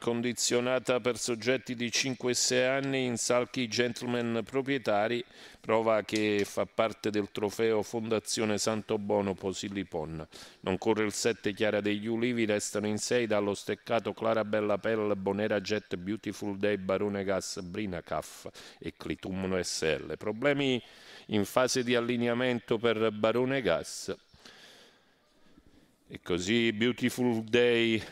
condizionata per soggetti di 5 6 anni in salchi gentleman proprietari, prova che fa parte del trofeo Fondazione Santo Bono Posiliponna. Non corre il 7 Chiara degli Ulivi, restano in 6 dallo steccato Clara Bella Pell, Bonera Jet, Beautiful Day, Barone Gas, Brina Caff e Clitumno SL. Problemi in fase di allineamento per Barone Gas. E così Beautiful Day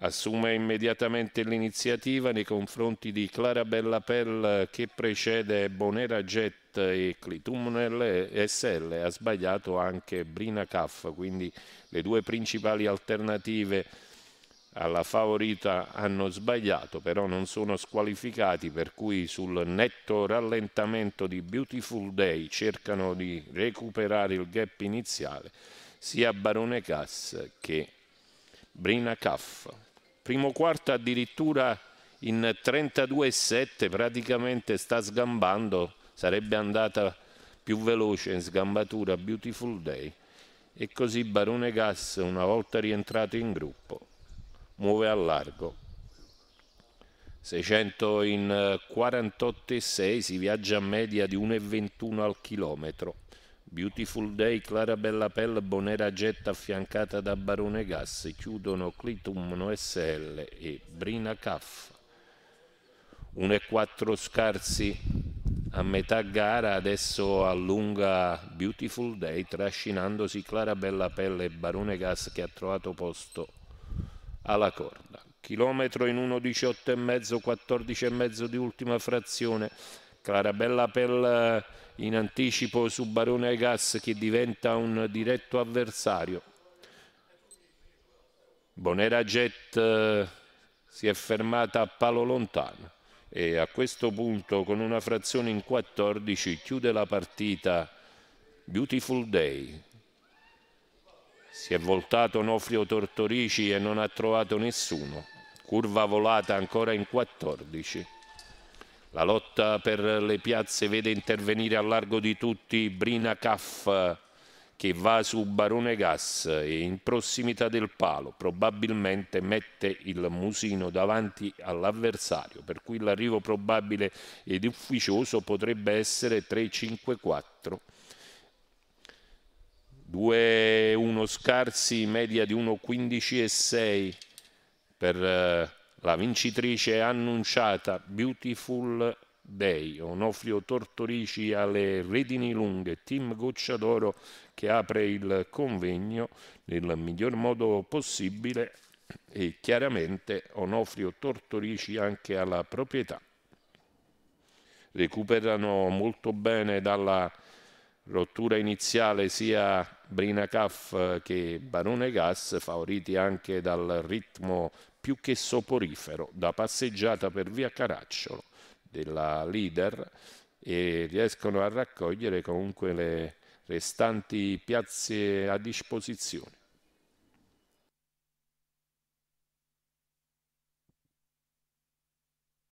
assume immediatamente l'iniziativa nei confronti di Clarabella Pell che precede Bonera Jet e Clitumnel SL, ha sbagliato anche Brina Caff, quindi le due principali alternative alla favorita hanno sbagliato, però non sono squalificati, per cui sul netto rallentamento di Beautiful Day cercano di recuperare il gap iniziale sia Barone Cass che Brina Kaff. Primo quarto addirittura in 32,7 praticamente sta sgambando, sarebbe andata più veloce in sgambatura Beautiful Day e così Barone Gas una volta rientrato in gruppo muove a largo 600 in 48,6 si viaggia a media di 1,21 al chilometro Beautiful Day, Clara Bella Bellapelle, Bonera Getta affiancata da Barone Gas, chiudono Clitumno SL e Brina Caff. 1,4 scarsi a metà gara, adesso allunga Beautiful Day trascinandosi Clara Bella Bellapelle e Barone Gas che ha trovato posto alla corda. Chilometro in 1,18,5, e di ultima frazione. Clarabella Pella eh, in anticipo su Barone Gas che diventa un diretto avversario. Bonera Jet eh, si è fermata a palo lontano e a questo punto con una frazione in 14 chiude la partita Beautiful Day. Si è voltato Nofrio Tortorici e non ha trovato nessuno. Curva volata ancora in 14. La lotta per le piazze vede intervenire a largo di tutti Brina Caff che va su Barone Gas e in prossimità del palo probabilmente mette il musino davanti all'avversario, per cui l'arrivo probabile ed ufficioso potrebbe essere 3-5-4. 2-1 scarsi, media di 1-15 e 6 per eh, la vincitrice annunciata Beautiful Day, Onofrio Tortorici alle redini lunghe, team goccia d'oro che apre il convegno nel miglior modo possibile e chiaramente Onofrio Tortorici anche alla proprietà. Recuperano molto bene dalla rottura iniziale sia Brinacaf che Barone Gas, favoriti anche dal ritmo più che soporifero da passeggiata per via Caracciolo della leader e riescono a raccogliere comunque le restanti piazze a disposizione.